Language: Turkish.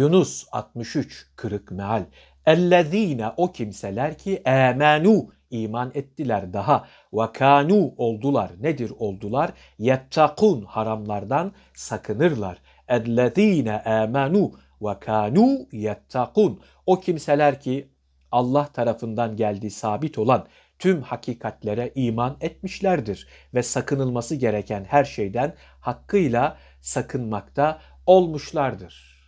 Yunus 63 kırık meal. Ellezine o kimseler ki emenu iman ettiler daha ve kanu oldular. Nedir oldular? Yettakun haramlardan sakınırlar. Ellezine emenu ve kanu yettakun. O kimseler ki Allah tarafından geldiği sabit olan tüm hakikatlere iman etmişlerdir ve sakınılması gereken her şeyden hakkıyla sakınmakta olmuşlardır.